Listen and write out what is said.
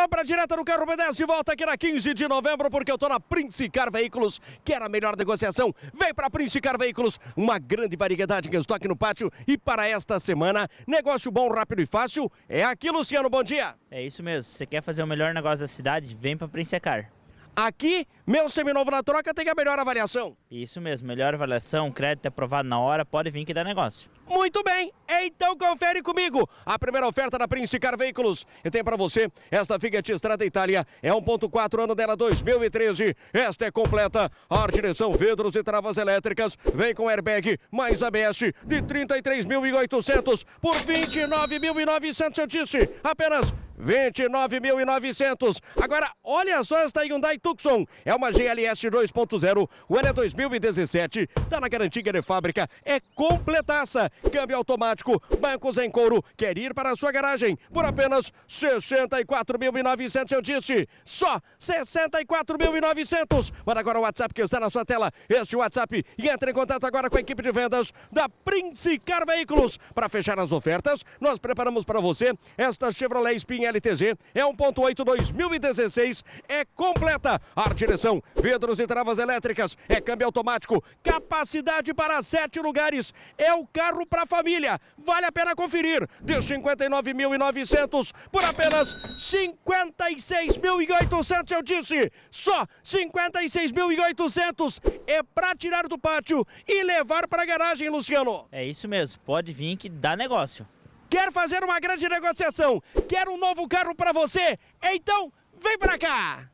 Compra direta no carro B10 de volta aqui na 15 de novembro, porque eu tô na Prince Car Veículos, que era a melhor negociação. Vem para Prince Car Veículos, uma grande variedade que estoque no pátio. E para esta semana, negócio bom, rápido e fácil. É aqui, Luciano, bom dia. É isso mesmo. Você quer fazer o melhor negócio da cidade? Vem para Prince Car. Aqui, meu seminovo na troca tem a melhor avaliação. Isso mesmo, melhor avaliação, crédito aprovado na hora, pode vir que dá negócio. Muito bem, então confere comigo. A primeira oferta da Prince Car Veículos. E tem para você esta Fiat Strada Itália. É 1.4 ano dela 2013. Esta é completa. Ar, direção, vidros e travas elétricas. Vem com airbag mais ABS de 33.800 por 29.900, eu disse. Apenas 29.900. Agora, olha só esta Hyundai Tucson. É uma GLS 2.0, o ano é 2017, tá na garantia de fábrica, é completaça. Câmbio automático, bancos em couro, quer ir para a sua garagem por apenas 64.900, eu disse. Só 64.900. Mas agora o WhatsApp que está na sua tela, este WhatsApp, e entre em contato agora com a equipe de vendas da Prince Car Veículos. Para fechar as ofertas, nós preparamos para você esta Chevrolet Espinha LTZ é 1.8 2016, é completa. Ar direção, vidros e travas elétricas, é câmbio automático, capacidade para sete lugares, é o carro para família. Vale a pena conferir. De 59.900 por apenas 56.800, eu disse. Só 56.800 é para tirar do pátio e levar para a garagem, Luciano. É isso mesmo, pode vir que dá negócio. Quer fazer uma grande negociação? Quer um novo carro para você? Então, vem para cá!